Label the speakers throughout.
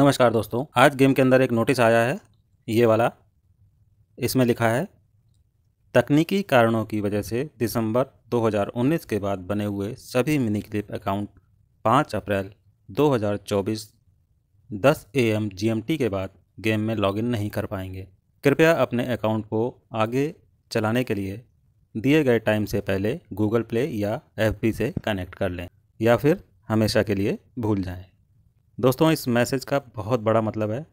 Speaker 1: नमस्कार दोस्तों आज गेम के अंदर एक नोटिस आया है ये वाला इसमें लिखा है तकनीकी कारणों की वजह से दिसंबर 2019 के बाद बने हुए सभी मिनी क्लिप अकाउंट 5 अप्रैल 2024 10 एम जी के बाद गेम में लॉगिन नहीं कर पाएंगे कृपया अपने अकाउंट को आगे चलाने के लिए दिए गए टाइम से पहले गूगल प्ले या एफ से कनेक्ट कर लें या फिर हमेशा के लिए भूल जाएँ दोस्तों इस मैसेज का बहुत बड़ा मतलब है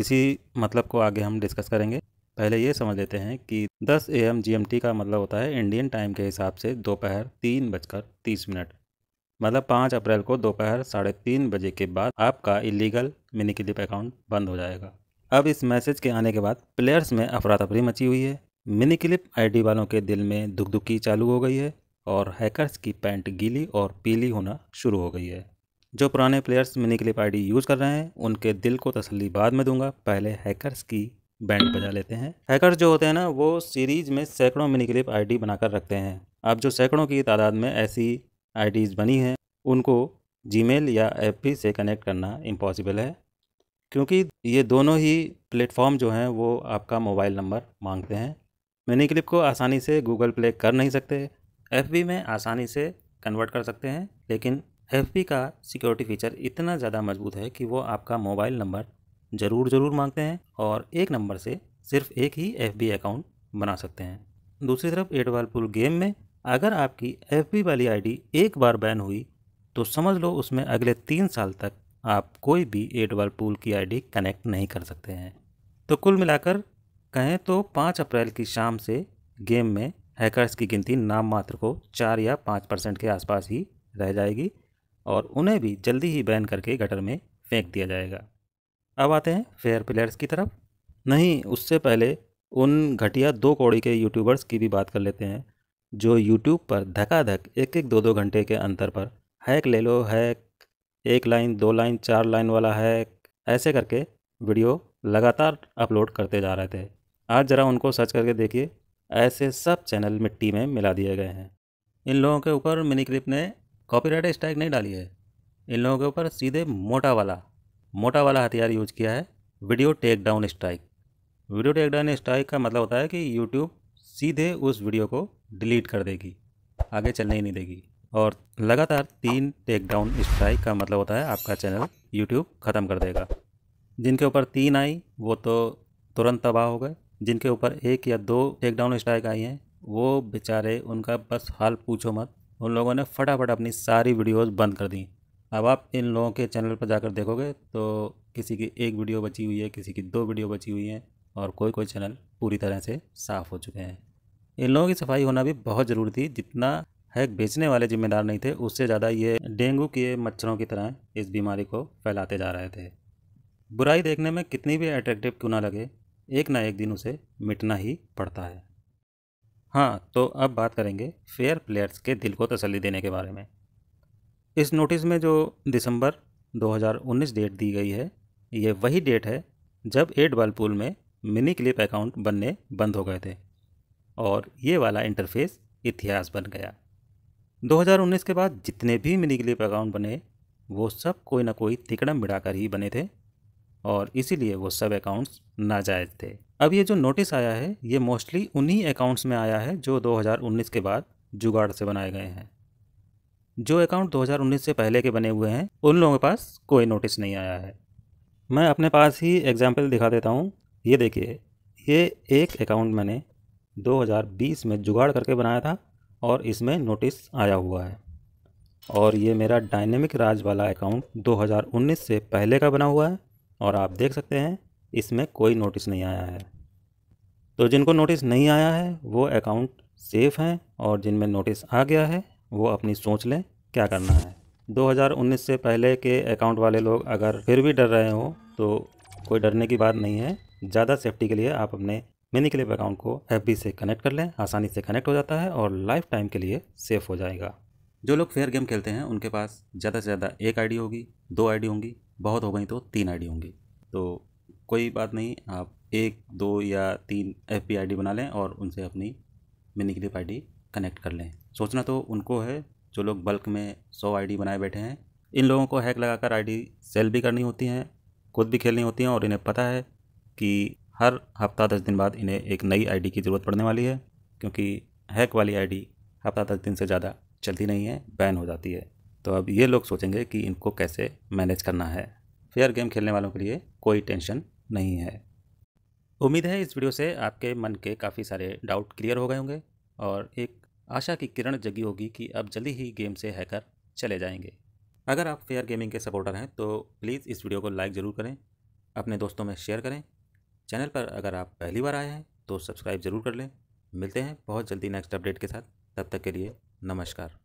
Speaker 1: इसी मतलब को आगे हम डिस्कस करेंगे पहले ये समझ लेते हैं कि 10 ए एम जी का मतलब होता है इंडियन टाइम के हिसाब से दोपहर तीन बजकर तीस मिनट मतलब पाँच अप्रैल को दोपहर साढ़े तीन बजे के बाद आपका इलीगल मिनी क्लिप अकाउंट बंद हो जाएगा अब इस मैसेज के आने के बाद प्लेयर्स में अफरा तफरी मची हुई है मिनी क्लिप आई वालों के दिल में दुख दुखी चालू हो गई है और हैकर्स की पैंट गीली और पीली होना शुरू हो गई है जो पुराने players mini clip ID use कर रहे हैं उनके दिल को तसल्ली बाद में दूंगा पहले हैकर्स की बैंड बजा लेते हैं हैकर्स जो होते हैं ना वो सीरीज में सैकड़ों मिनी क्लिप डी बनाकर रखते हैं अब जो सैकड़ों की तादाद में ऐसी डीज़ बनी हैं उनको मेल या एफ से कनेक्ट करना इम्पॉसिबल है क्योंकि ये दोनों ही प्लेटफॉर्म जो हैं वो आपका मोबाइल नंबर मांगते हैं मिनी क्लिप को आसानी से गूगल प्ले कर नहीं सकते एफ में आसानी से कन्वर्ट कर सकते हैं लेकिन एफ का सिक्योरिटी फीचर इतना ज़्यादा मजबूत है कि वो आपका मोबाइल नंबर ज़रूर ज़रूर मांगते हैं और एक नंबर से सिर्फ एक ही एफ अकाउंट बना सकते हैं दूसरी तरफ एट पुल गेम में अगर आपकी एफ वाली आईडी एक बार बैन हुई तो समझ लो उसमें अगले तीन साल तक आप कोई भी एट वालपुल की आईडी कनेक्ट नहीं कर सकते हैं तो कुल मिलाकर कहें तो पाँच अप्रैल की शाम से गेम में हैकर्स की गिनती नाम मात्र को चार या पाँच परसेंट के आसपास ही रह जाएगी और उन्हें भी जल्दी ही बैन करके गटर में फेंक दिया जाएगा अब आते हैं फेयर प्लेयर्स की तरफ नहीं उससे पहले उन घटिया दो कौड़ी के यूट्यूबर्स की भी बात कर लेते हैं जो यूट्यूब पर धकाधक एक एक दो दो घंटे के अंतर पर हैक ले लो हैक एक लाइन दो लाइन चार लाइन वाला हैक ऐसे करके वीडियो लगातार अपलोड करते जा रहे थे आज ज़रा उनको सर्च करके देखिए ऐसे सब चैनल मिट्टी में मिला दिए गए हैं इन लोगों के ऊपर मिनी क्लिप ने कॉपीराइट स्ट्राइक नहीं डाली है इन लोगों के ऊपर सीधे मोटा वाला मोटा वाला हथियार यूज किया है video take down strike video take down strike का मतलब होता है कि यूट्यूब सीधे उस वीडियो को डिलीट कर देगी आगे चलने ही नहीं देगी और लगातार तीन टेक डाउन स्ट्राइक का मतलब होता है आपका चैनल यूट्यूब ख़त्म कर देगा जिनके ऊपर तीन आई वो तो तुरंत तबाह हो गए जिनके ऊपर एक या दो टेक डाउन स्ट्राइक आई हैं वो बेचारे उनका बस हाल पूछो मत उन लोगों ने फटाफट अपनी सारी वीडियोज़ बंद कर दी अब आप इन लोगों के चैनल पर जाकर देखोगे तो किसी की एक वीडियो बची हुई है किसी की दो वीडियो बची हुई हैं और कोई कोई चैनल पूरी तरह से साफ़ हो चुके हैं इन लोगों की सफाई होना भी बहुत ज़रूरी थी जितना हैक बेचने वाले जिम्मेदार नहीं थे उससे ज़्यादा ये डेंगू के मच्छरों की तरह इस बीमारी को फैलाते जा रहे थे बुराई देखने में कितनी भी अट्रैक्टिव क्यों ना लगे एक ना एक दिन उसे मिटना ही पड़ता है हाँ तो अब बात करेंगे फेयर प्लेयर्स के दिल को तसली देने के बारे में इस नोटिस में जो दिसंबर 2019 डेट दी गई है ये वही डेट है जब एट बॉल पूल में मिनी क्लिप अकाउंट बनने बंद हो गए थे और ये वाला इंटरफेस इतिहास बन गया 2019 के बाद जितने भी मिनी क्लिप अकाउंट बने वो सब कोई ना कोई तिकड़म मिड़ाकर ही बने थे और इसीलिए वो सब अकाउंट्स नाजायज़ थे अब ये जो नोटिस आया है ये मोस्टली उन्हीं अकाउंट्स में आया है जो 2019 के बाद जुगाड़ से बनाए गए हैं जो अकाउंट 2019 से पहले के बने हुए हैं उन लोगों के पास कोई नोटिस नहीं आया है मैं अपने पास ही एग्जाम्पल दिखा देता हूँ ये देखिए ये एक अकाउंट मैंने 2020 में जुगाड़ करके बनाया था और इसमें नोटिस आया हुआ है और ये मेरा डायनेमिक राज वाला अकाउंट 2019 से पहले का बना हुआ है और आप देख सकते हैं इसमें कोई नोटिस नहीं आया है तो जिनको नोटिस नहीं आया है वो अकाउंट सेफ़ हैं और जिनमें नोटिस आ गया है वो अपनी सोच लें क्या करना है 2019 से पहले के अकाउंट वाले लोग अगर फिर भी डर रहे हो तो कोई डरने की बात नहीं है ज़्यादा सेफ्टी के लिए आप अपने मिनी क्लिप अकाउंट को एफ से कनेक्ट कर लें आसानी से कनेक्ट हो जाता है और लाइफ टाइम के लिए सेफ़ हो जाएगा जो लोग फेयर गेम खेलते हैं उनके पास ज़्यादा से ज़्यादा एक आईडी होगी दो आईडी होंगी बहुत हो गई तो तीन आईडी होंगी तो कोई बात नहीं आप एक दो या तीन एफ पी आई बना लें और उनसे अपनी मिनी क्लिप आई कनेक्ट कर लें सोचना तो उनको है जो लोग बल्क में सौ आई बनाए बैठे हैं इन लोगों को हैक लगाकर आई सेल भी करनी होती हैं खुद भी खेलनी होती हैं और इन्हें पता है कि हर हफ्ता दस दिन बाद इन्हें एक नई आईडी की ज़रूरत पड़ने वाली है क्योंकि हैक वाली आईडी हफ्ता दस दिन से ज़्यादा चलती नहीं है बैन हो जाती है तो अब ये लोग सोचेंगे कि इनको कैसे मैनेज करना है फेयर गेम खेलने वालों के लिए कोई टेंशन नहीं है उम्मीद है इस वीडियो से आपके मन के काफ़ी सारे डाउट क्लियर हो गए होंगे और एक आशा की किरण जगी होगी कि अब जल्दी ही गेम से हैकर चले जाएंगे अगर आप फेयर गेमिंग के सपोर्टर हैं तो प्लीज़ इस वीडियो को लाइक ज़रूर करें अपने दोस्तों में शेयर करें चैनल पर अगर आप पहली बार आए हैं तो सब्सक्राइब ज़रूर कर लें मिलते हैं बहुत जल्दी नेक्स्ट अपडेट के साथ तब तक के लिए नमस्कार